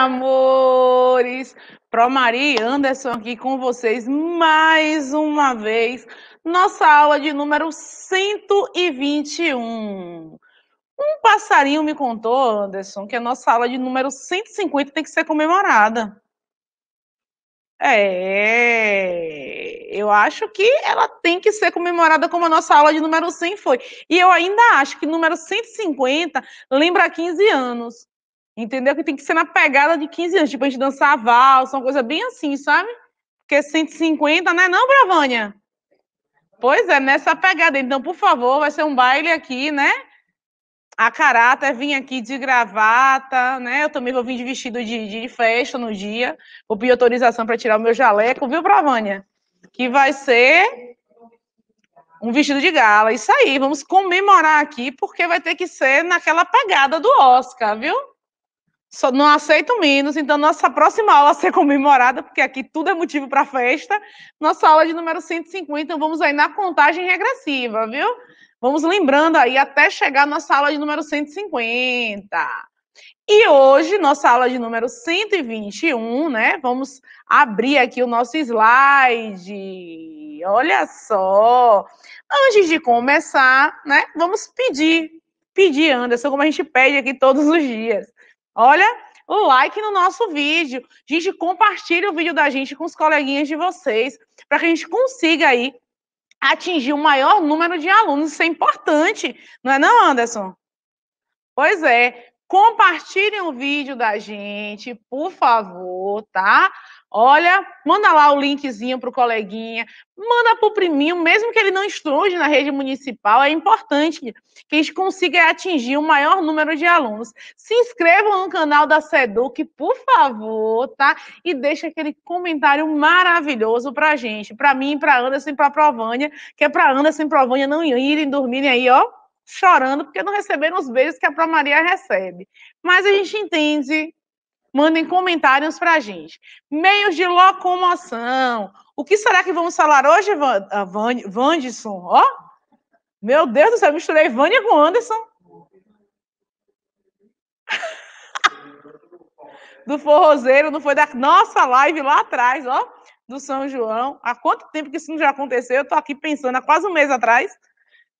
amores! Pro Maria Anderson aqui com vocês mais uma vez. Nossa aula de número 121. Um passarinho me contou, Anderson, que a nossa aula de número 150 tem que ser comemorada. É, eu acho que ela tem que ser comemorada como a nossa aula de número 100 foi. E eu ainda acho que número 150 lembra 15 anos. Entendeu? Que tem que ser na pegada de 15 anos, tipo, a gente dançar valsa, uma coisa bem assim, sabe? Porque 150, é né? Não, Bravânia? Pois é, nessa pegada. Então, por favor, vai ser um baile aqui, né? A caráter, vim aqui de gravata, né? Eu também vou vir de vestido de, de festa no dia. Vou pedir autorização para tirar o meu jaleco, viu, Bravânia? Que vai ser um vestido de gala. Isso aí, vamos comemorar aqui, porque vai ter que ser naquela pegada do Oscar, viu? Só não aceito menos, então nossa próxima aula será ser comemorada, porque aqui tudo é motivo para festa. Nossa aula de número 150, então vamos aí na contagem regressiva, viu? Vamos lembrando aí até chegar nossa aula de número 150. E hoje, nossa aula de número 121, né? Vamos abrir aqui o nosso slide. Olha só. Antes de começar, né? Vamos pedir. Pedir, Anderson, como a gente pede aqui todos os dias. Olha o like no nosso vídeo. Gente, compartilha o vídeo da gente com os coleguinhas de vocês, para que a gente consiga aí atingir o maior número de alunos. Isso é importante, não é não, Anderson? Pois é. Compartilhem o vídeo da gente, por favor, tá? Olha, manda lá o linkzinho para o coleguinha, manda para o priminho, mesmo que ele não estude na rede municipal, é importante que a gente consiga atingir o maior número de alunos. Se inscrevam no canal da SEDUC, por favor, tá? E deixa aquele comentário maravilhoso para gente, para mim, para Anderson e para Provânia, que é para Anderson e Provânia não irem dormirem aí, ó, chorando, porque não receberam os beijos que a Pro Maria recebe. Mas a gente entende Mandem comentários para a gente. Meios de locomoção. O que será que vamos falar hoje, Van, ah, Ó, oh, meu Deus do céu, misturei Vânia com Anderson. do forrozeiro, não foi da nossa live lá atrás, ó, do São João. Há quanto tempo que isso não já aconteceu? Eu tô aqui pensando, há quase um mês atrás.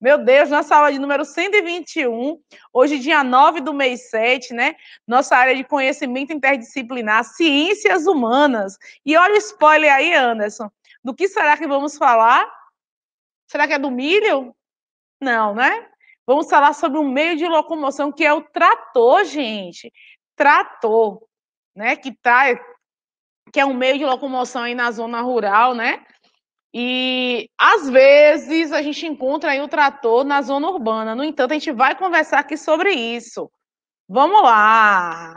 Meu Deus, nossa aula de número 121, hoje, dia 9 do mês 7, né? Nossa área de conhecimento interdisciplinar, ciências humanas. E olha o spoiler aí, Anderson. Do que será que vamos falar? Será que é do milho? Não, né? Vamos falar sobre um meio de locomoção que é o trator, gente. Trator, né? Que tá, que é um meio de locomoção aí na zona rural, né? E às vezes a gente encontra aí o trator na zona urbana. No entanto, a gente vai conversar aqui sobre isso. Vamos lá.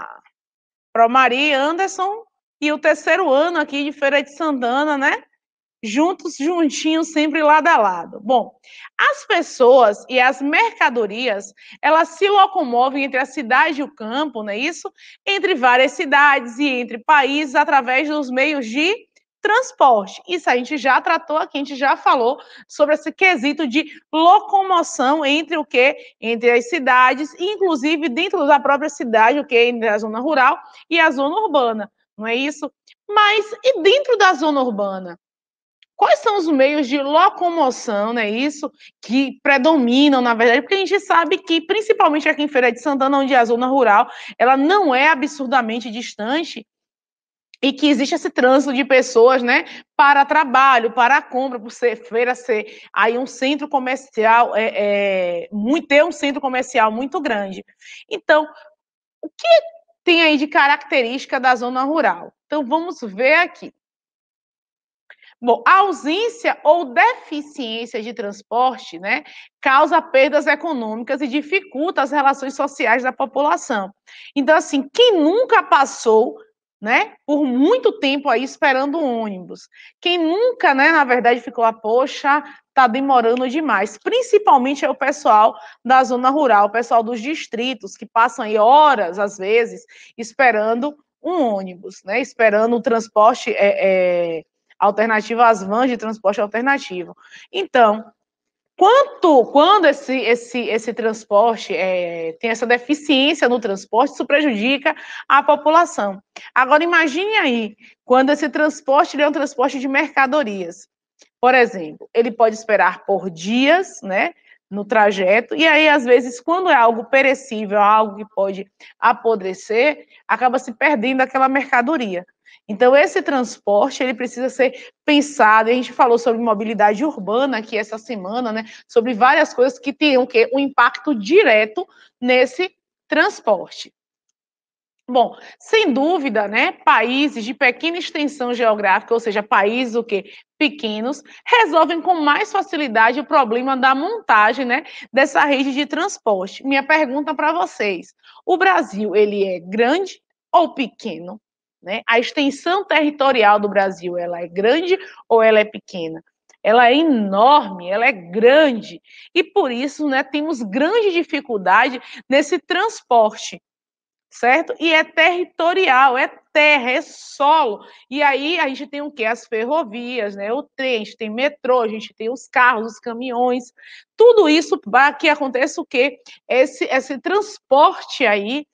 Maria Anderson e o terceiro ano aqui de Feira de Santana, né? Juntos, juntinhos, sempre lado a lado. Bom, as pessoas e as mercadorias, elas se locomovem entre a cidade e o campo, não é isso? Entre várias cidades e entre países através dos meios de transporte. Isso a gente já tratou aqui, a gente já falou sobre esse quesito de locomoção entre o que? Entre as cidades, inclusive dentro da própria cidade, o que? Entre a zona rural e a zona urbana, não é isso? Mas e dentro da zona urbana? Quais são os meios de locomoção, não é isso? Que predominam, na verdade, porque a gente sabe que, principalmente aqui em Feira de Santana, onde é a zona rural, ela não é absurdamente distante e que existe esse trânsito de pessoas, né, para trabalho, para compra, por ser feira ser aí um centro comercial, é, é, muito, ter um centro comercial muito grande. Então, o que tem aí de característica da zona rural? Então, vamos ver aqui. Bom, a ausência ou deficiência de transporte, né, causa perdas econômicas e dificulta as relações sociais da população. Então, assim, quem nunca passou né? Por muito tempo aí esperando o ônibus. Quem nunca, né, na verdade, ficou a ah, poxa, tá demorando demais. Principalmente é o pessoal da zona rural, o pessoal dos distritos que passam aí horas às vezes esperando um ônibus, né? Esperando o transporte é, é, alternativo, as vans de transporte alternativo. Então, Quanto, quando esse, esse, esse transporte é, tem essa deficiência no transporte, isso prejudica a população. Agora, imagine aí, quando esse transporte é um transporte de mercadorias. Por exemplo, ele pode esperar por dias, né? no trajeto. E aí, às vezes, quando é algo perecível, algo que pode apodrecer, acaba se perdendo aquela mercadoria. Então, esse transporte ele precisa ser pensado. A gente falou sobre mobilidade urbana aqui essa semana, né? Sobre várias coisas que têm que um impacto direto nesse transporte. Bom, sem dúvida, né, países de pequena extensão geográfica, ou seja, países o quê? pequenos, resolvem com mais facilidade o problema da montagem, né, dessa rede de transporte. Minha pergunta para vocês: o Brasil, ele é grande ou pequeno? Né? A extensão territorial do Brasil, ela é grande ou ela é pequena? Ela é enorme, ela é grande. E por isso, né, temos grande dificuldade nesse transporte, certo? E é territorial, é terra, é solo. E aí a gente tem o que? As ferrovias, né? O trem, a gente tem metrô, a gente tem os carros, os caminhões. Tudo isso para que aconteça o quê? Esse, esse transporte aí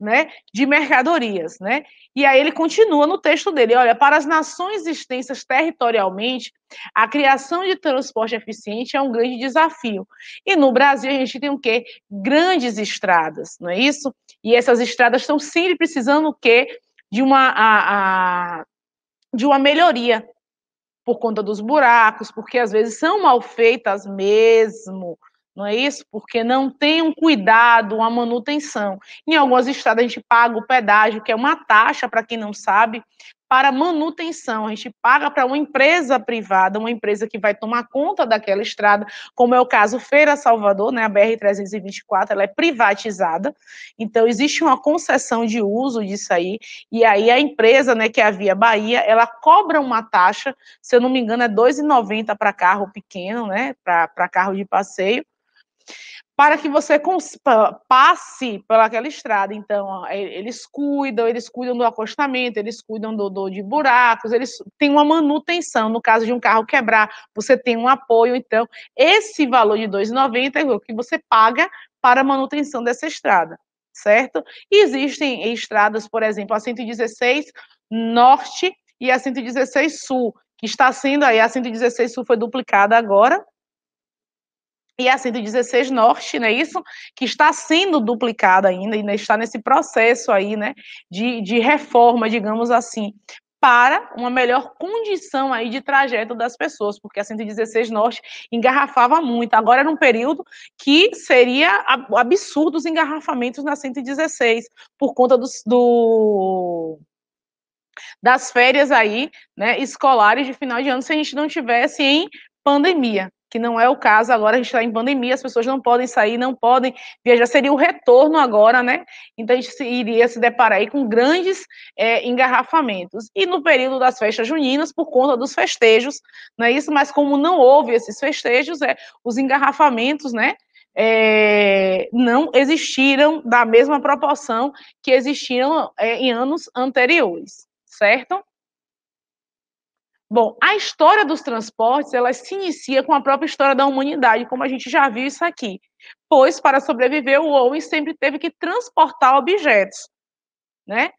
né, de mercadorias, né? E aí ele continua no texto dele, olha, para as nações extensas territorialmente, a criação de transporte eficiente é um grande desafio. E no Brasil a gente tem o quê? Grandes estradas, não é isso? E essas estradas estão sempre precisando o quê? De uma a, a, de uma melhoria por conta dos buracos, porque às vezes são mal feitas mesmo, não é isso? Porque não tem um cuidado, uma manutenção. Em algumas estradas a gente paga o pedágio, que é uma taxa, para quem não sabe, para manutenção. A gente paga para uma empresa privada, uma empresa que vai tomar conta daquela estrada, como é o caso Feira Salvador, né? A BR-324, ela é privatizada. Então, existe uma concessão de uso disso aí. E aí, a empresa, né, que é a Via Bahia, ela cobra uma taxa, se eu não me engano, é R$ 2,90 para carro pequeno, né? Para carro de passeio para que você passe pelaquela estrada. Então, eles cuidam, eles cuidam do acostamento, eles cuidam do, do, de buracos, eles têm uma manutenção. No caso de um carro quebrar, você tem um apoio. Então, esse valor de 2,90 é o que você paga para a manutenção dessa estrada, certo? E existem estradas, por exemplo, a 116 Norte e a 116 Sul, que está sendo aí, a 116 Sul foi duplicada agora, e é a assim, 116 Norte, né, isso que está sendo duplicada ainda, ainda está nesse processo aí, né, de, de reforma, digamos assim, para uma melhor condição aí de trajeto das pessoas, porque a assim, 116 Norte engarrafava muito. Agora era é um período que seria absurdo os engarrafamentos na 116 por conta do, do das férias aí, né, escolares de final de ano, se a gente não tivesse em pandemia que não é o caso agora, a gente está em pandemia, as pessoas não podem sair, não podem viajar, seria o retorno agora, né? Então a gente se, iria se deparar aí com grandes é, engarrafamentos. E no período das festas juninas, por conta dos festejos, não é isso? Mas como não houve esses festejos, é, os engarrafamentos, né? É, não existiram da mesma proporção que existiam é, em anos anteriores, certo? Bom, a história dos transportes, ela se inicia com a própria história da humanidade, como a gente já viu isso aqui. Pois, para sobreviver, o homem sempre teve que transportar objetos, né?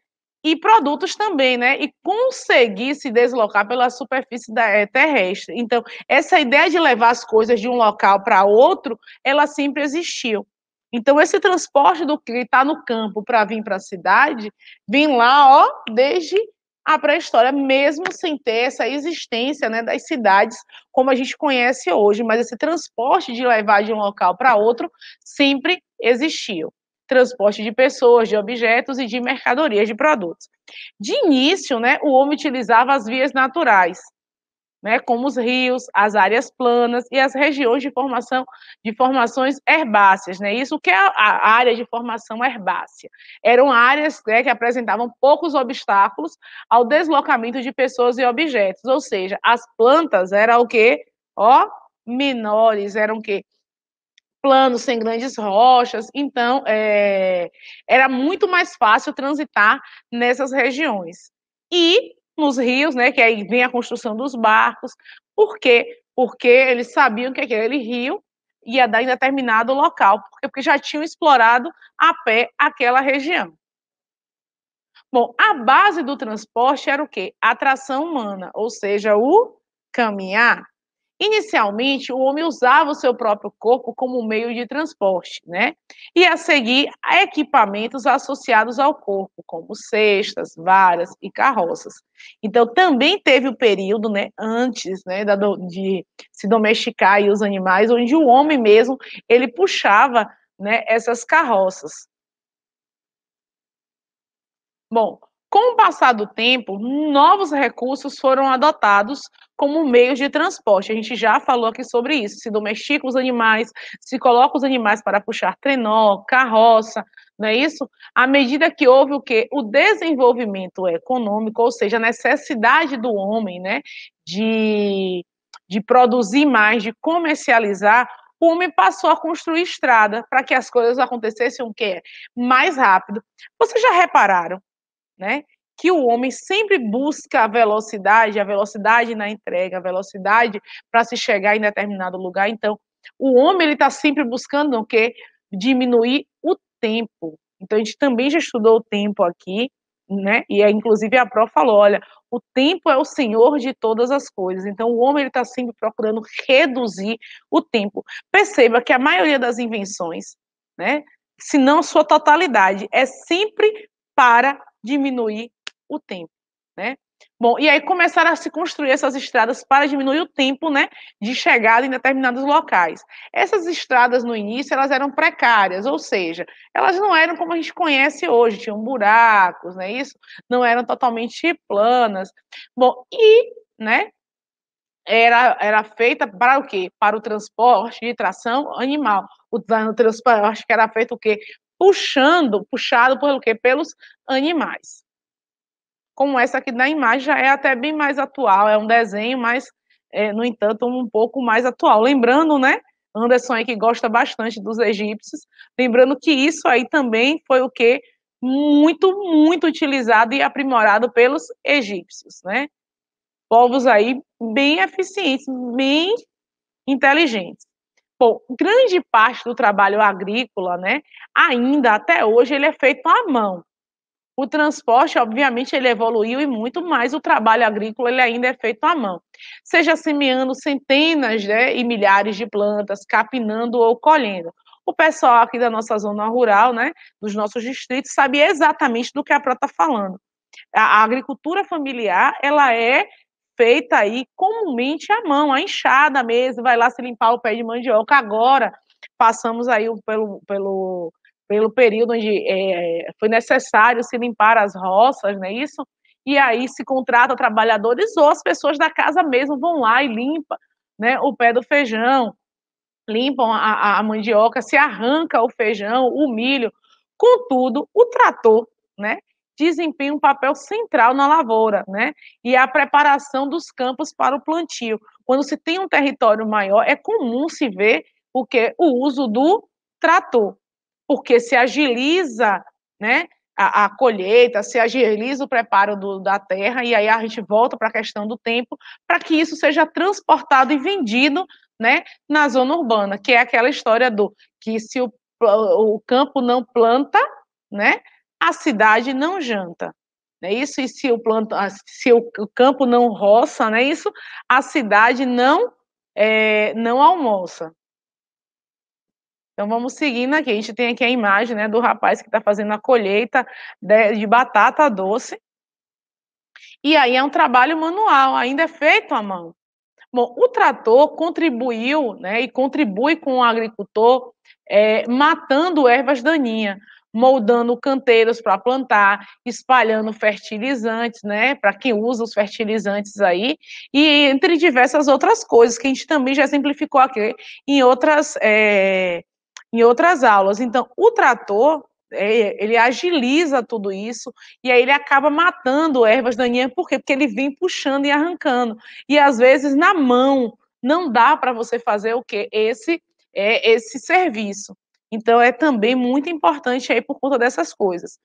E produtos também, né? E conseguir se deslocar pela superfície eh, terrestre. Então, essa ideia de levar as coisas de um local para outro, ela sempre existiu. Então, esse transporte do que está no campo para vir para a cidade, vem lá, ó, desde a ah, pré-história, mesmo sem ter essa existência né, das cidades como a gente conhece hoje, mas esse transporte de levar de um local para outro sempre existiu. Transporte de pessoas, de objetos e de mercadorias, de produtos. De início, né, o homem utilizava as vias naturais, né, como os rios, as áreas planas e as regiões de formação de formações herbáceas, né? Isso que é a área de formação herbácea. Eram áreas né, que apresentavam poucos obstáculos ao deslocamento de pessoas e objetos, ou seja, as plantas eram o quê? Ó, menores, eram o quê? planos, sem grandes rochas, então é, era muito mais fácil transitar nessas regiões. E nos rios, né? Que aí vem a construção dos barcos. Por quê? Porque eles sabiam que aquele rio ia dar em determinado local, porque já tinham explorado a pé aquela região. Bom, a base do transporte era o quê? A tração humana, ou seja, o caminhar. Inicialmente, o homem usava o seu próprio corpo como meio de transporte, né? E a seguir, equipamentos associados ao corpo, como cestas, varas e carroças. Então, também teve o período, né, antes, né, de se domesticar e os animais, onde o homem mesmo, ele puxava, né, essas carroças. Bom, com o passar do tempo, novos recursos foram adotados como meios de transporte. A gente já falou aqui sobre isso. Se domestica os animais, se coloca os animais para puxar trenó, carroça, não é isso? À medida que houve o que o desenvolvimento econômico, ou seja, a necessidade do homem, né, de de produzir mais, de comercializar, o homem passou a construir estrada para que as coisas acontecessem o quê? mais rápido. Vocês já repararam né? Que o homem sempre busca a velocidade, a velocidade na entrega, a velocidade para se chegar em determinado lugar. Então, o homem ele está sempre buscando o quê? Diminuir o tempo. Então, a gente também já estudou o tempo aqui, né? E é, inclusive a Pro falou, olha, o tempo é o senhor de todas as coisas. Então o homem está sempre procurando reduzir o tempo. Perceba que a maioria das invenções, né? Se não sua totalidade, é sempre para diminuir o tempo, né? Bom, e aí começaram a se construir essas estradas para diminuir o tempo, né, de chegada em determinados locais. Essas estradas no início elas eram precárias, ou seja, elas não eram como a gente conhece hoje, tinham buracos, né, isso, não eram totalmente planas. Bom, e, né, era, era feita para o quê? Para o transporte de tração animal. O transporte que era feito o quê? puxando, puxado por quê? Pelos animais. Como essa aqui da imagem já é até bem mais atual, é um desenho, mas, é, no entanto, um pouco mais atual. Lembrando, né, Anderson aí que gosta bastante dos egípcios, lembrando que isso aí também foi o que muito, muito utilizado e aprimorado pelos egípcios, né? Povos aí bem eficientes, bem inteligentes. Bom, grande parte do trabalho agrícola, né, ainda até hoje, ele é feito à mão. O transporte, obviamente, ele evoluiu e muito, mas o trabalho agrícola ele ainda é feito à mão. Seja semeando centenas né, e milhares de plantas, capinando ou colhendo. O pessoal aqui da nossa zona rural, né, dos nossos distritos, sabe exatamente do que a Pro está falando. A, a agricultura familiar, ela é feita aí comumente à mão, a enxada mesmo, vai lá se limpar o pé de mandioca. Agora passamos aí pelo, pelo, pelo período onde é, foi necessário se limpar as roças, não é isso? E aí se contrata trabalhadores ou as pessoas da casa mesmo vão lá e limpam né, o pé do feijão, limpam a, a mandioca, se arranca o feijão, o milho. Contudo, o trator, né? desempenha um papel central na lavoura, né? E a preparação dos campos para o plantio. Quando se tem um território maior, é comum se ver o que o uso do trator, porque se agiliza, né? A, a, colheita, se agiliza o preparo do, da terra, e aí a gente volta para a questão do tempo, para que isso seja transportado e vendido né, na zona urbana, que é aquela história do que se o, o campo não planta, né, a cidade não janta. é Isso, e se o, planto, se o campo não roça, é isso, a cidade não, é, não almoça. Então vamos seguindo aqui. A gente tem aqui a imagem né, do rapaz que está fazendo a colheita de, né, de, batata doce. E aí é um trabalho manual, ainda é feito à mão. Bom, o trator contribuiu né, e contribui com o agricultor é, matando ervas daninhas moldando canteiros para plantar, espalhando fertilizantes, né, para quem usa os fertilizantes aí, e entre diversas outras coisas que a gente também já exemplificou aqui em outras, é, em outras aulas. Então, o trator é, ele agiliza tudo isso e aí ele acaba matando ervas daninhas, por quê? Porque ele vem puxando e arrancando. E às vezes na mão não dá para você fazer o que esse é esse serviço. Então, é também muito importante aí por conta dessas coisas.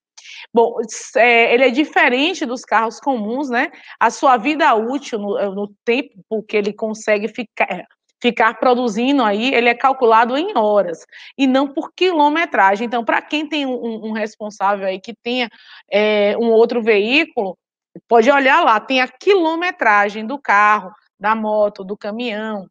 Bom, é, ele é diferente dos carros comuns, né? A sua vida útil, no, no tempo que ele consegue ficar, é, ficar produzindo aí, ele é calculado em horas e não por quilometragem. Então, para quem tem um, um, responsável aí que tenha é, um outro veículo, pode olhar lá, tem a quilometragem do carro, da moto, do caminhão,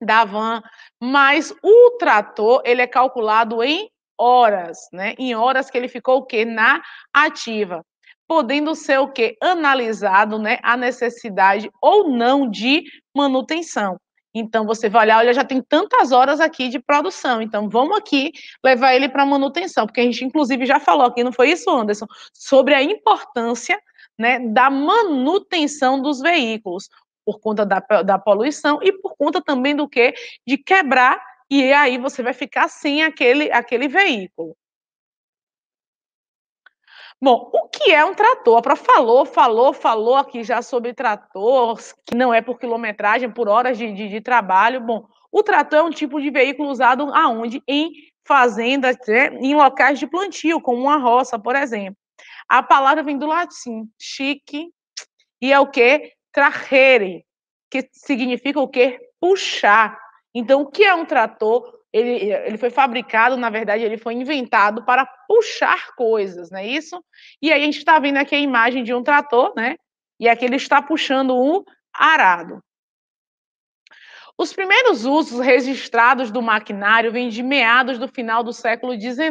da van, mas o trator, ele é calculado em horas, né? Em horas que ele ficou o quê? Na ativa. Podendo ser o quê? Analisado, né? A necessidade ou não de manutenção. Então você vai olhar, olha, já tem tantas horas aqui de produção, então vamos aqui levar ele para manutenção, porque a gente inclusive já falou aqui, não foi isso, Anderson, sobre a importância né, da manutenção dos veículos por conta da, da poluição e por conta também do que de quebrar e aí você vai ficar sem aquele aquele veículo. Bom, o que é um trator? A prova falou, falou, falou aqui já sobre trator, que não é por quilometragem, por horas de, de, de trabalho. Bom, o trator é um tipo de veículo usado aonde? Em fazendas, né? em locais de plantio, como uma roça, por exemplo. A palavra vem do latim, chique, e é o que? Trajere, que significa o quê? Puxar. Então, o que é um trator? Ele, ele foi fabricado, na verdade, ele foi inventado para puxar coisas, não é isso? E aí a gente está vendo aqui a imagem de um trator, né? E aqui ele está puxando um arado. Os primeiros usos registrados do maquinário vêm de meados do final do século XIX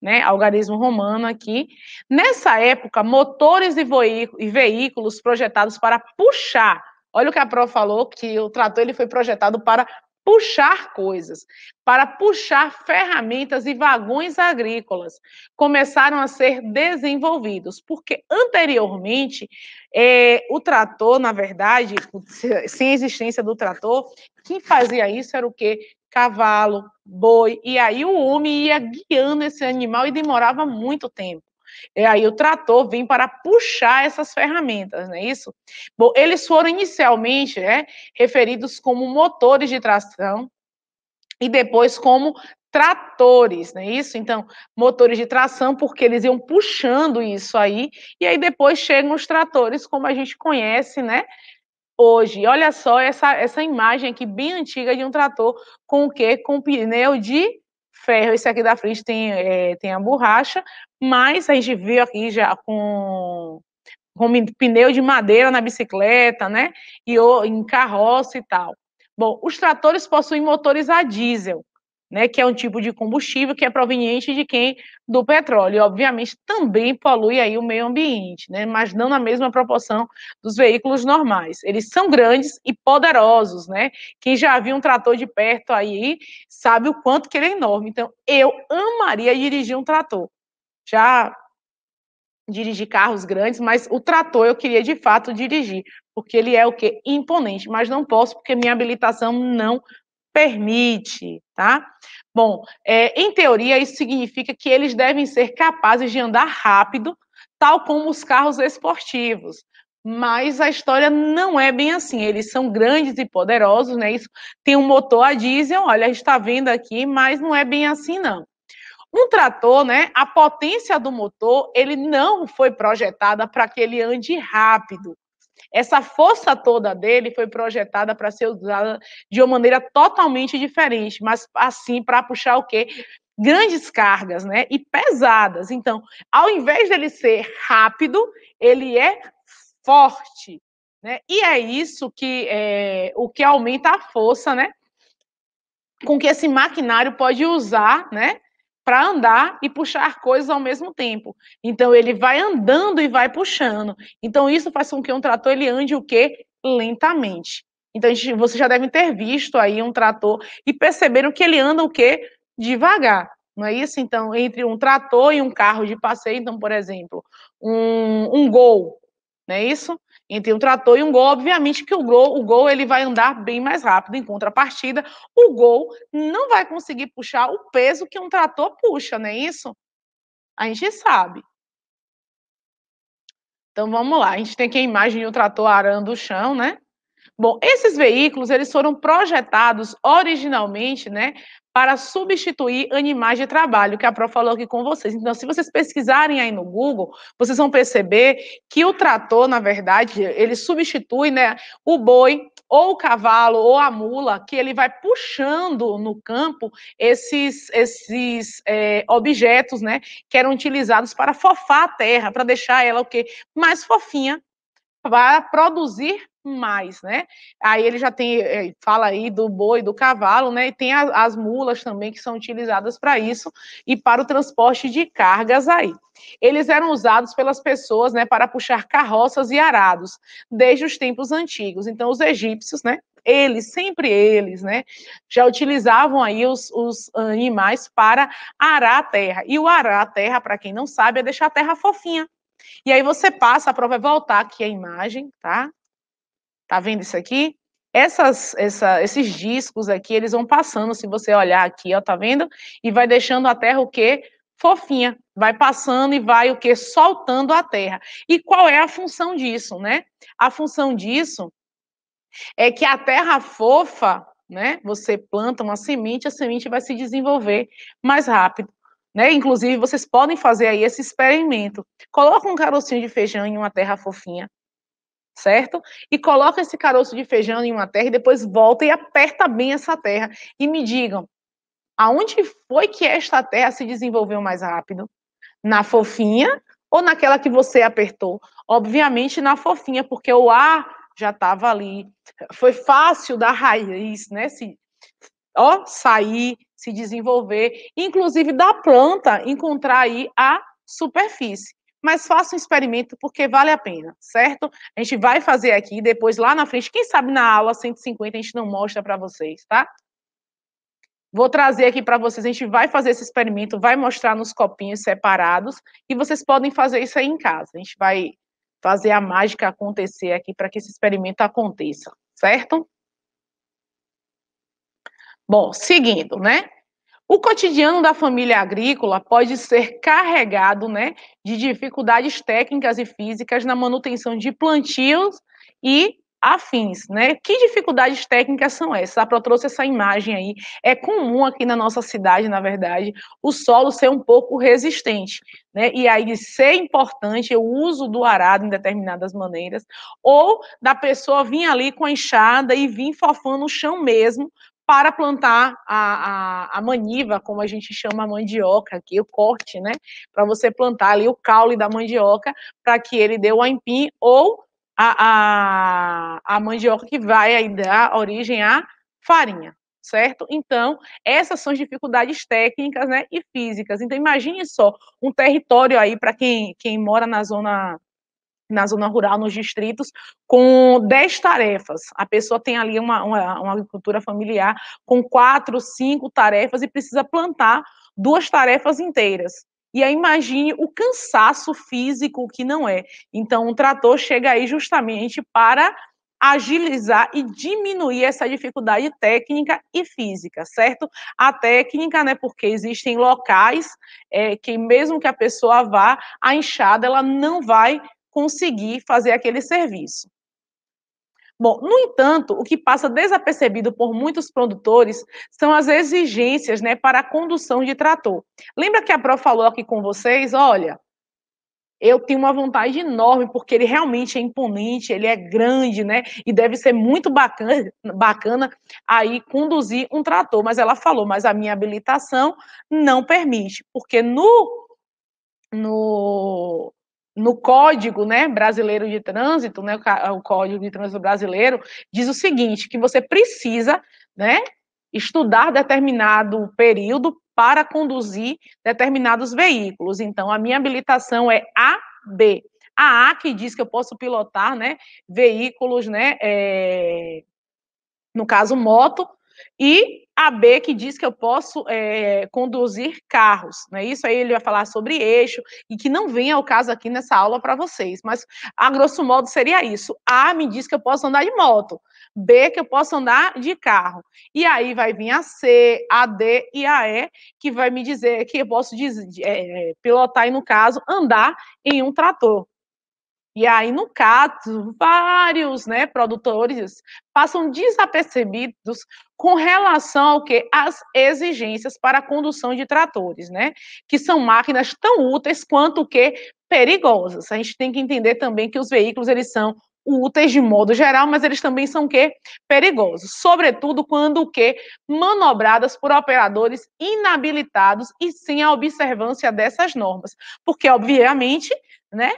né, algarismo romano aqui. Nessa época, motores e veículos projetados para puxar. Olha o que a Pro falou, que o trator ele foi projetado para puxar coisas, para puxar ferramentas e vagões agrícolas, começaram a ser desenvolvidos, porque anteriormente é, o trator, na verdade, sem existência do trator, quem fazia isso era o quê? cavalo, boi, e aí o homem ia guiando esse animal e demorava muito tempo. E aí o trator vem para puxar essas ferramentas, não é isso? Bom, eles foram inicialmente né, referidos como motores de tração e depois como tratores, não é isso? Então, motores de tração, porque eles iam puxando isso aí, e aí depois chegam os tratores, como a gente conhece, né? hoje. Olha só essa, essa imagem aqui bem antiga de um trator com o quê? Com pneu de ferro. Esse aqui da frente tem, é, tem a borracha, mas a gente viu aqui já com, com pneu de madeira na bicicleta, né? E ou, em carroça e tal. Bom, os tratores possuem motores a diesel né, que é um tipo de combustível que é proveniente de quem do petróleo, e obviamente também polui aí o meio ambiente, né, mas não na mesma proporção dos veículos normais. Eles são grandes e poderosos, né? Quem já viu um trator de perto aí sabe o quanto que ele é enorme. Então, eu amaria dirigir um trator. Já dirigir carros grandes, mas o trator eu queria de fato dirigir, porque ele é o que imponente, mas não posso porque minha habilitação não permite, tá? Bom, é, em teoria, isso significa que eles devem ser capazes de andar rápido, tal como os carros esportivos. Mas a história não é bem assim. Eles são grandes e poderosos, né? Isso tem um motor a diesel, olha, a gente está vendo aqui, mas não é bem assim, não. Um trator, né? A potência do motor, ele não foi projetada para que ele ande rápido. Essa força toda dele foi projetada para ser usada de uma maneira totalmente diferente, mas assim para puxar o quê? Grandes cargas, né? E pesadas. Então, ao invés dele ser rápido, ele é forte, né? E é isso que é, o que aumenta a força, né? Com que esse maquinário pode usar, né? para andar e puxar coisas ao mesmo tempo. Então ele vai andando e vai puxando. Então isso faz com que um trator ele ande o quê? Lentamente. Então gente, vocês já devem ter visto aí um trator e perceberam que ele anda o quê? Devagar. Não é isso? Então, entre um trator e um carro de passeio, então, por exemplo, um, um gol, não é isso? entre um trator e um gol, obviamente que o gol, o gol ele vai andar bem mais rápido em contrapartida. O gol não vai conseguir puxar o peso que um trator puxa, não é isso? A gente sabe. Então vamos lá, a gente tem aqui a imagem de um trator arando o chão, né? Bom, esses veículos eles foram projetados originalmente, né, para substituir animais de trabalho, que a Pro falou aqui com vocês. Então, se vocês pesquisarem aí no Google, vocês vão perceber que o trator, na verdade, ele substitui né, o boi, ou o cavalo, ou a mula, que ele vai puxando no campo esses, esses é, objetos né, que eram utilizados para fofar a terra, para deixar ela o quê? Mais fofinha para produzir mais, né? Aí ele já tem, eh, fala aí do boi, do cavalo, né? E tem as, as mulas também que são utilizadas para isso e para o transporte de cargas aí. Eles eram usados pelas pessoas, né, para puxar carroças e arados desde os tempos antigos. Então os egípcios, né, eles, sempre eles, né, já utilizavam aí os, os animais para arar a terra. E o arar a terra, para quem não sabe, é deixar a terra fofinha, e aí você passa, a prova é voltar aqui a imagem, tá? Tá vendo isso aqui? Essas, essa, esses discos aqui, eles vão passando, se você olhar aqui, ó, tá vendo? E vai deixando a terra o quê? Fofinha. Vai passando e vai o quê? Soltando a terra. E qual é a função disso, né? A função disso é que a terra fofa, né? Você planta uma semente, a semente vai se desenvolver mais rápido. Né? Inclusive, vocês podem fazer aí esse experimento. Coloca um carocinho de feijão em uma terra fofinha, certo? E coloca esse caroço de feijão em uma terra e depois volta e aperta bem essa terra. E me digam, aonde foi que esta terra se desenvolveu mais rápido? Na fofinha ou naquela que você apertou? Obviamente na fofinha, porque o ar já estava ali. Foi fácil da raiz, né? Se, ó, sair, se desenvolver, inclusive da planta encontrar aí a superfície. Mas faça um experimento porque vale a pena, certo? A gente vai fazer aqui, depois lá na frente, quem sabe na aula 150 a gente não mostra para vocês, tá? Vou trazer aqui para vocês, a gente vai fazer esse experimento, vai mostrar nos copinhos separados e vocês podem fazer isso aí em casa. A gente vai fazer a mágica acontecer aqui para que esse experimento aconteça, certo? Bom, seguindo, né? O cotidiano da família agrícola pode ser carregado né, de dificuldades técnicas e físicas na manutenção de plantios e afins, né? Que dificuldades técnicas são essas? A Pro trouxe essa imagem aí. É comum aqui na nossa cidade, na verdade, o solo ser um pouco resistente, né? E aí ser importante o uso do arado em determinadas maneiras, ou da pessoa vir ali com a enxada e vir fofando o chão mesmo para plantar a, a, a, maniva, como a gente chama a mandioca aqui, o corte, né? Para você plantar ali o caule da mandioca, para que ele dê o aipim ou a, a, a mandioca que vai aí dar origem à farinha, certo? Então, essas são as dificuldades técnicas né, e físicas. Então, imagine só um território aí para quem, quem mora na zona na zona rural, nos distritos, com 10 tarefas. A pessoa tem ali uma, uma, uma agricultura familiar com quatro, cinco tarefas e precisa plantar duas tarefas inteiras. E aí imagine o cansaço físico que não é. Então, o trator chega aí justamente para agilizar e diminuir essa dificuldade técnica e física, certo? A técnica, né, porque existem locais é, que mesmo que a pessoa vá, a enxada ela não vai conseguir fazer aquele serviço. Bom, no entanto, o que passa desapercebido por muitos produtores são as exigências né, para a condução de trator. Lembra que a Pro falou aqui com vocês? Olha, eu tenho uma vontade enorme, porque ele realmente é imponente, ele é grande, né? E deve ser muito bacana, bacana aí conduzir um trator. Mas ela falou, mas a minha habilitação não permite, porque no, no no código né, brasileiro de trânsito, né, o código de trânsito brasileiro, diz o seguinte: que você precisa né, estudar determinado período para conduzir determinados veículos. Então, a minha habilitação é AB. A A que diz que eu posso pilotar né, veículos, né, é, no caso, moto, e B que diz que eu posso é, conduzir carros, né? Isso aí ele vai falar sobre eixo e que não vem ao caso aqui nessa aula para vocês, mas a grosso modo seria isso. A me diz que eu posso andar de moto, B que eu posso andar de carro. E aí vai vir a C, a D e a E que vai me dizer que eu posso diz, é, pilotar e no caso andar em um trator. E aí, no caso, vários né, produtores passam desapercebidos com relação ao que as exigências para a condução de tratores, né? Que são máquinas tão úteis quanto que perigosas. A gente tem que entender também que os veículos eles são úteis de modo geral, mas eles também são que perigosos, sobretudo quando que manobradas por operadores inabilitados e sem a observância dessas normas, porque obviamente, né,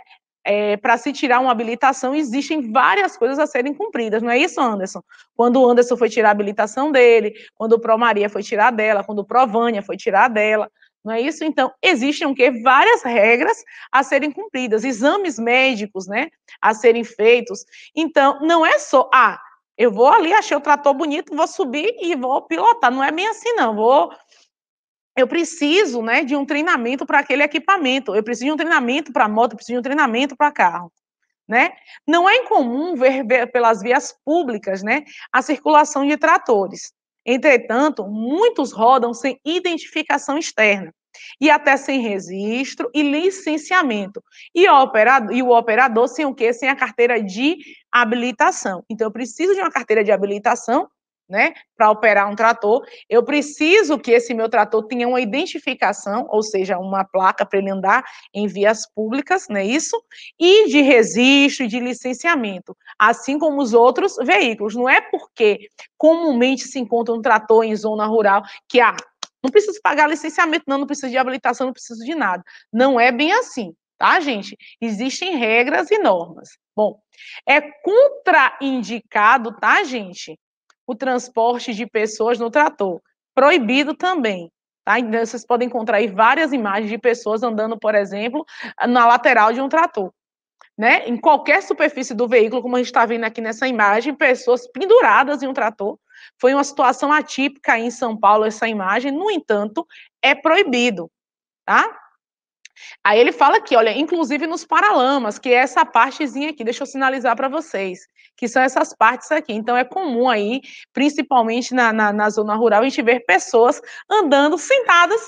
é, para se tirar uma habilitação, existem várias coisas a serem cumpridas, não é isso, Anderson? Quando o Anderson foi tirar a habilitação dele, quando o Pro Maria foi tirar dela, quando o Provânia foi tirar dela, não é isso? Então, existem o quê? Várias regras a serem cumpridas, exames médicos, né, a serem feitos. Então, não é só, ah, eu vou ali, achei o trator bonito, vou subir e vou pilotar. Não é bem assim, não. Vou eu preciso né, de um treinamento para aquele equipamento, eu preciso de um treinamento para moto, eu preciso de um treinamento para carro. Né? Não é incomum ver, ver, pelas vias públicas né, a circulação de tratores. Entretanto, muitos rodam sem identificação externa e até sem registro e licenciamento. E o operador, e o operador sem o quê? Sem a carteira de habilitação. Então, eu preciso de uma carteira de habilitação né, para operar um trator, eu preciso que esse meu trator tenha uma identificação, ou seja, uma placa para ele andar em vias públicas, não é isso? E de registro e de licenciamento, assim como os outros veículos. Não é porque comumente se encontra um trator em zona rural que ah, não preciso pagar licenciamento, não, não preciso de habilitação, não preciso de nada. Não é bem assim, tá, gente? Existem regras e normas. Bom, é contraindicado, tá, gente? o transporte de pessoas no trator. Proibido também. Tá? Então, vocês podem encontrar aí várias imagens de pessoas andando, por exemplo, na lateral de um trator. Né? Em qualquer superfície do veículo, como a gente está vendo aqui nessa imagem, pessoas penduradas em um trator. Foi uma situação atípica em São Paulo essa imagem, no entanto, é proibido, tá? Aí ele fala aqui, olha, inclusive nos paralamas, que é essa partezinha aqui, deixa eu sinalizar para vocês que são essas partes aqui. Então é comum aí, principalmente na, na, na zona rural, a gente ver pessoas andando sentadas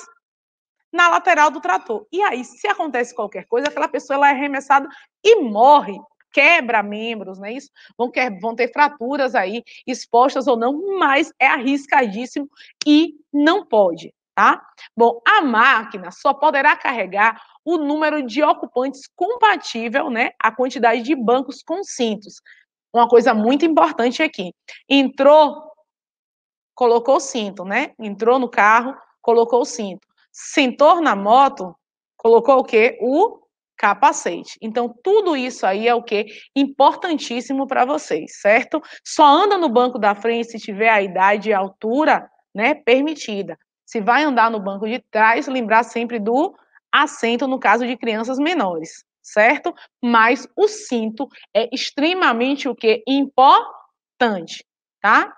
na lateral do trator. E aí, se acontece qualquer coisa, aquela pessoa ela é arremessada e morre quebra membros, né? Isso vão, quer, vão ter fraturas aí, expostas ou não, mas é arriscadíssimo e não pode, tá? Bom, a máquina só poderá carregar o número de ocupantes compatível, né? A quantidade de bancos com cintos uma coisa muito importante aqui. Entrou, colocou o cinto, né? Entrou no carro, colocou o cinto. Sentou na moto, colocou o quê? O capacete. Então, tudo isso aí é o que? Importantíssimo para vocês, certo? Só anda no banco da frente se tiver a idade e a altura, né, permitida. Se vai andar no banco de trás, lembrar sempre do assento no caso de crianças menores, certo? Mas o cinto é extremamente o que importante, tá?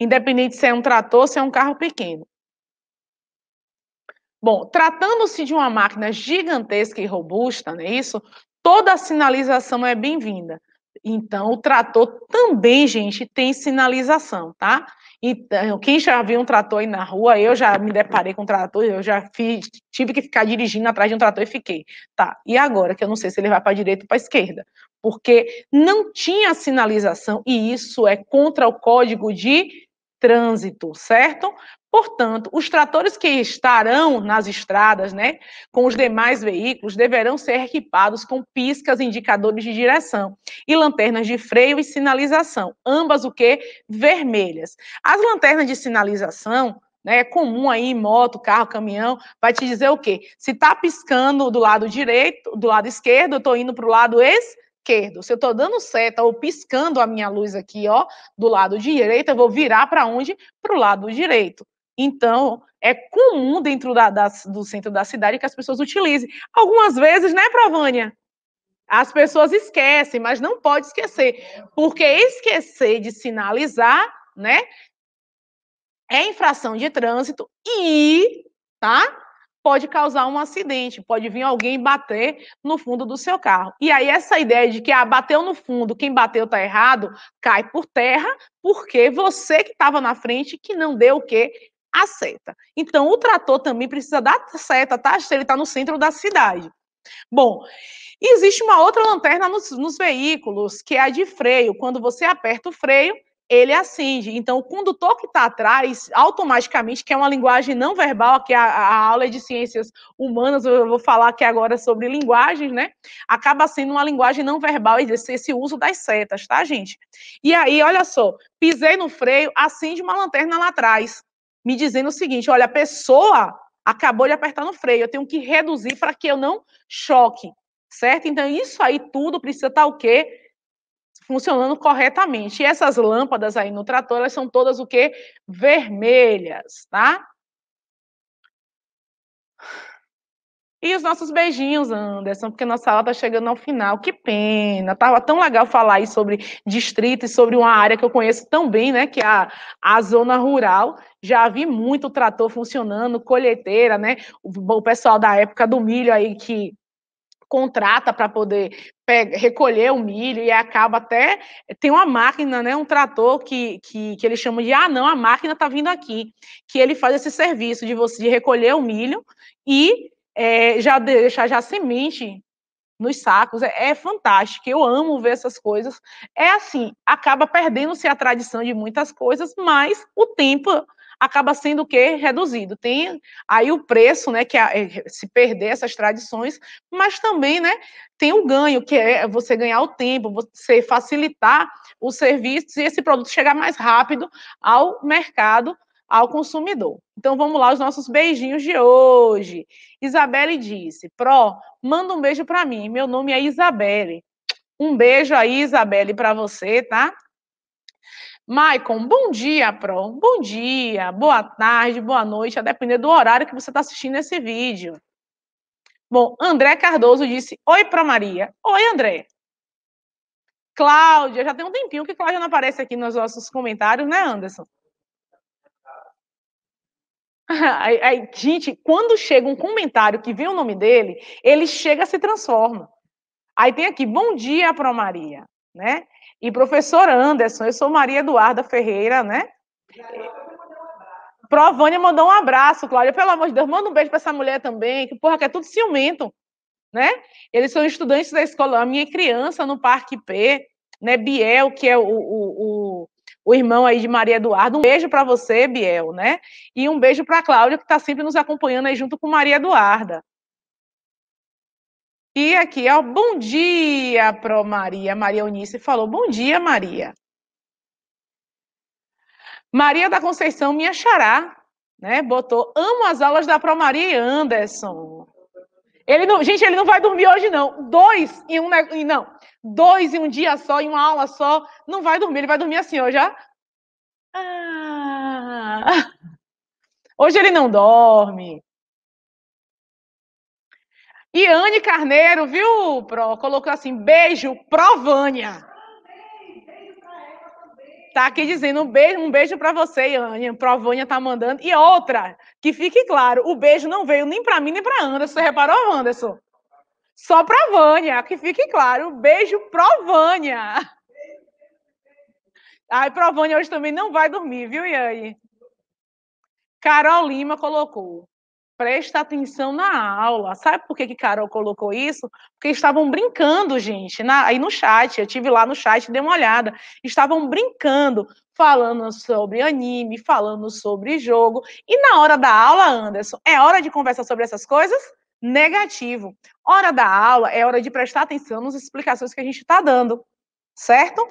Independente se é um trator, se é um carro pequeno. Bom, tratando-se de uma máquina gigantesca e robusta, não é isso? Toda a sinalização é bem-vinda. Então, o trator também, gente, tem sinalização, tá? Então, quem já viu um trator aí na rua, eu já me deparei com um trator, eu já fiz, tive que ficar dirigindo atrás de um trator e fiquei. Tá, e agora? Que eu não sei se ele vai para a direita ou para a esquerda. Porque não tinha sinalização, e isso é contra o código de trânsito, certo? Portanto, os tratores que estarão nas estradas, né, com os demais veículos, deverão ser equipados com piscas, indicadores de direção e lanternas de freio e sinalização, ambas o que vermelhas. As lanternas de sinalização né, é comum aí moto, carro, caminhão, vai te dizer o quê? Se tá piscando do lado direito, do lado esquerdo, eu tô indo para o lado esquerdo. Se eu tô dando seta ou piscando a minha luz aqui, ó, do lado direito, eu vou virar para onde? Para o lado direito. Então, é comum dentro da, da, do centro da cidade que as pessoas utilizem. Algumas vezes, né, Provânia? As pessoas esquecem, mas não pode esquecer, porque esquecer de sinalizar, né, é infração de trânsito e, tá? Pode causar um acidente, pode vir alguém bater no fundo do seu carro. E aí essa ideia de que ah, bateu no fundo, quem bateu tá errado, cai por terra, porque você que estava na frente que não deu o quê? a seta. Então, o trator também precisa da seta, tá? Se Ele está no centro da cidade. Bom, existe uma outra lanterna nos, nos veículos, que é a de freio. Quando você aperta o freio, ele acende. Então, o condutor que está atrás, automaticamente, que é uma linguagem não verbal, que é a, a, aula é de ciências humanas, eu vou falar aqui agora sobre linguagens, né? Acaba sendo uma linguagem não verbal, esse uso das setas, tá, gente? E aí, olha só, pisei no freio, acende uma lanterna lá atrás me dizendo o seguinte: olha, a pessoa acabou de apertar no freio, eu tenho que reduzir para que eu não choque, certo? Então, isso aí tudo precisa estar tá o quê? Funcionando corretamente. E essas lâmpadas aí no trator, elas são todas o quê? Vermelhas, tá? E os nossos beijinhos, Anderson, porque nossa aula está chegando ao final. Que pena! Tava tão legal falar aí sobre distrito e sobre uma área que eu conheço tão bem, né? Que é a, a zona rural. Já vi muito trator funcionando, colheiteira, né? O, o pessoal da época do milho aí que contrata para poder pega, recolher o milho e acaba até tem uma máquina, né, um trator que, que, que eles chamam de ah não, a máquina está vindo aqui, que ele faz esse serviço de você de recolher o milho e é, já deixar já semente nos sacos, é, é, fantástico, eu amo ver essas coisas. É assim, acaba perdendo-se a tradição de muitas coisas, mas o tempo acaba sendo o quê? Reduzido. Tem aí o preço, né, que é, é se perder essas tradições, mas também, né, tem o ganho, que é você ganhar o tempo, você facilitar o serviço e esse produto chegar mais rápido ao mercado ao consumidor. Então vamos lá, os nossos beijinhos de hoje. Isabelle disse: Pro, manda um beijo para mim. Meu nome é Isabelle. Um beijo aí, Isabelle, para você, tá? Maicon, bom dia, Pro. Bom dia, boa tarde, boa noite, a depender do horário que você está assistindo esse vídeo. Bom, André Cardoso disse: Oi, Pro Maria. Oi, André. Cláudia, já tem um tempinho que Cláudia não aparece aqui nos nossos comentários, né, Anderson? Aí, aí, gente, quando chega um comentário que vem o nome dele, ele chega se transforma. Aí tem aqui, bom dia, para Maria, né? E professor Anderson, eu sou Maria Eduarda Ferreira, né? Provânia mandou um abraço, Cláudia. Pelo amor de Deus, manda um beijo para essa mulher também, que porra, que é tudo ciumento, né? Eles são estudantes da escola, a minha criança no Parque P, né? Biel, que é o, o, o o irmão aí de Maria Eduarda. Um beijo para você, Biel, né? E um beijo para a Cláudia, que está sempre nos acompanhando aí junto com Maria Eduarda. E aqui, ó, bom dia pro Maria. Maria Unice falou, bom dia, Maria. Maria da Conceição, minha xará, né? Botou, amo as aulas da Pro Maria e Anderson. Ele não, gente, ele não vai dormir hoje, não. Dois em um. Não. Dois em um dia só, em uma aula só. Não vai dormir. Ele vai dormir assim hoje, Ah. Hoje ele não dorme. E Anne Carneiro, viu, Pro? Colocou assim: beijo, Provânia. Tá aqui dizendo um beijo, um beijo para você, Ania. Provânia tá mandando. E outra, que fique claro, o beijo não veio nem para mim nem para Anderson. Você reparou, Anderson? Só para Vânia, que fique claro. Beijo pro Vânia. Ai, Provânia hoje também não vai dormir, viu, Yane Carol Lima colocou presta atenção na aula. Sabe por que, que Carol colocou isso? Porque estavam brincando, gente, na, aí no chat. Eu tive lá no chat, dei uma olhada. Estavam brincando, falando sobre anime, falando sobre jogo. E na hora da aula, Anderson, é hora de conversar sobre essas coisas? Negativo. Hora da aula é hora de prestar atenção nas explicações que a gente está dando certo?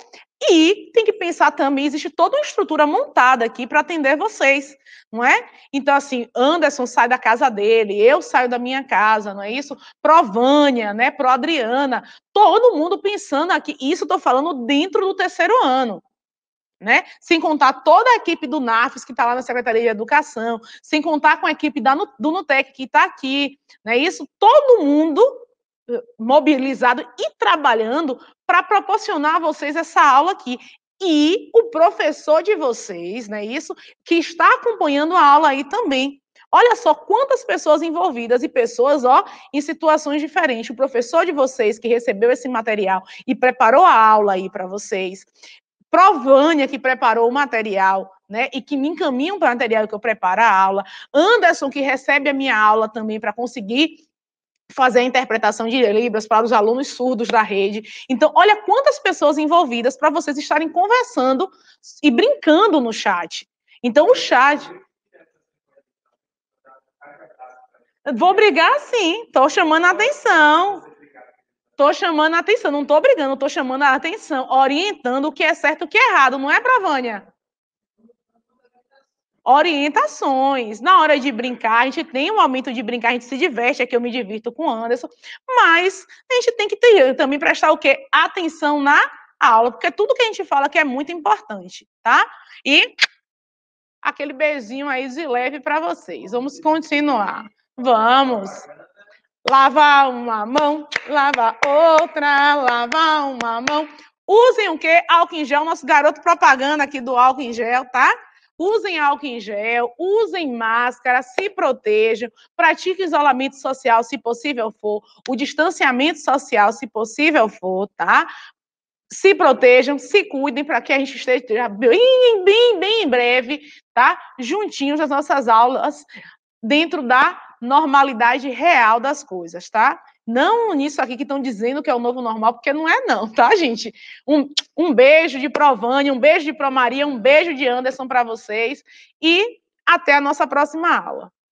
E tem que pensar também, existe toda uma estrutura montada aqui para atender vocês, não é? Então, assim, Anderson sai da casa dele, eu saio da minha casa, não é isso? Pro Vânia, né? Pro Adriana, todo mundo pensando aqui. Isso estou falando dentro do terceiro ano. Né? Sem contar toda a equipe do NAFES que está lá na Secretaria de Educação, sem contar com a equipe da, do NUTEC que está aqui, né? Isso todo mundo eh, mobilizado e trabalhando para proporcionar a vocês essa aula aqui. E o professor de vocês, né, isso, que está acompanhando a aula aí também. Olha só quantas pessoas envolvidas e pessoas, ó, em situações diferentes. O professor de vocês que recebeu esse material e preparou a aula aí para vocês. Provânia, que preparou o material, né, e que me encaminham para o material que eu preparo a aula. Anderson, que recebe a minha aula também para conseguir fazer a interpretação de Libras para os alunos surdos da rede. Então, olha quantas pessoas envolvidas para vocês estarem conversando e brincando no chat. Então, o chat. Vou brigar sim, estou chamando a atenção. Estou chamando a atenção, não estou brigando, estou chamando a atenção, orientando o que é certo e o que é errado, não é, Pravânia? orientações. Na hora de brincar, a gente tem um momento de brincar, a gente se diverte, aqui é eu me divirto com o Anderson, mas a gente tem que ter, também prestar o quê? Atenção na aula, porque tudo que a gente fala que é muito importante, tá? E aquele beijinho aí de leve para vocês. Vamos continuar. Vamos. Lavar uma mão, lavar outra, lavar uma mão. Usem o quê? Álcool em gel, nosso garoto propaganda aqui do álcool em gel, tá? usem álcool em gel, usem máscara, se protejam, pratiquem isolamento social se possível for, o distanciamento social se possível for, tá? se protejam, se cuidem para que a gente esteja bem, bem, bem em breve, tá? Juntinhos as nossas aulas, dentro da normalidade real das coisas, tá? Não nisso aqui que estão dizendo que é o novo normal, porque não é não, tá, gente? Um, um beijo de Provânia, um beijo de Promaria, um beijo de Anderson para vocês e até a nossa próxima aula.